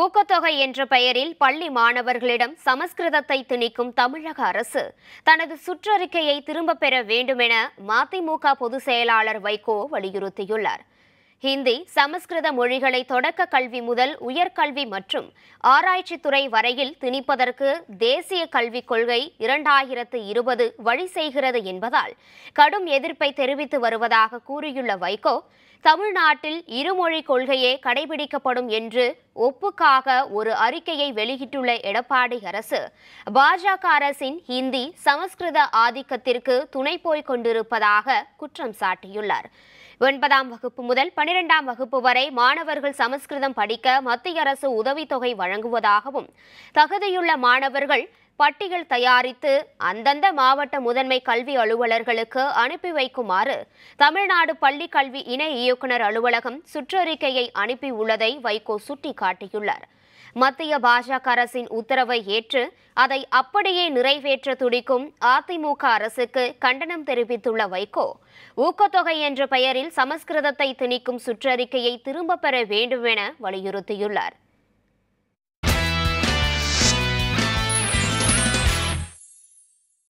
ஊக்கத்தொகை என்ற பெயரில் பள்ளி மாணவர்களிடம் சமஸ்கிருதத்தை திணிக்கும் தமிழக அரசு தனது சுற்றறிக்கையை திரும்பப் பெற வேண்டும் என மதிமுக பொதுச் செயலாளர் வைகோ வலியுறுத்தியுள்ளார் ஹிந்தி சமஸ்கிருத மொழிகளை தொடக்க கல்வி முதல் உயர்கல்வி மற்றும் ஆராய்ச்சித்துறை வரையில் திணிப்பதற்கு தேசிய கல்விக் கொள்கை இரண்டாயிரத்து இருபது வழி செய்கிறது என்பதால் கடும் எதிர்ப்பை தெரிவித்து வருவதாக கூறியுள்ள வைகோ தமிழ்நாட்டில் இருமொழி கொள்கையே கடைபிடிக்கப்படும் என்று ஒப்புக்காக ஒரு அறிக்கையை வெளியிட்டுள்ள எடப்பாடி அரசு பாஜக அரசின் ஹிந்தி சமஸ்கிருத ஆதிக்கத்திற்கு துணை போய்க் கொண்டிருப்பதாக குற்றம் சாட்டியுள்ளார் ஒன்பதாம் வகுப்பு முதல் பனிரெண்டாம் வகுப்பு வரை மாணவர்கள் சமஸ்கிருதம் படிக்க மத்திய அரசு உதவித்தொகை வழங்குவதாகவும் தகுதியுள்ள மாணவர்கள் பட்டியல் தயாரித்து அந்தந்த மாவட்ட முதன்மை கல்வி அலுவலர்களுக்கு அனுப்பி வைக்குமாறு தமிழ்நாடு பள்ளி கல்வி இணை இயக்குநர் அலுவலகம் சுற்றறிக்கையை அனுப்பியுள்ளதை வைகோ சுட்டிக்காட்டியுள்ளார் மத்திய பாஜக அரசின் உத்தரவை ஏற்று அதை அப்படியே நிறைவேற்ற துடிக்கும் அதிமுக அரசுக்கு கண்டனம் தெரிவித்துள்ள வைகோ ஊக்கத்தொகை என்ற பெயரில் சமஸ்கிருதத்தை திணிக்கும் சுற்றறிக்கையை திரும்பப் பெற வேண்டும் என வலியுறுத்தியுள்ளார்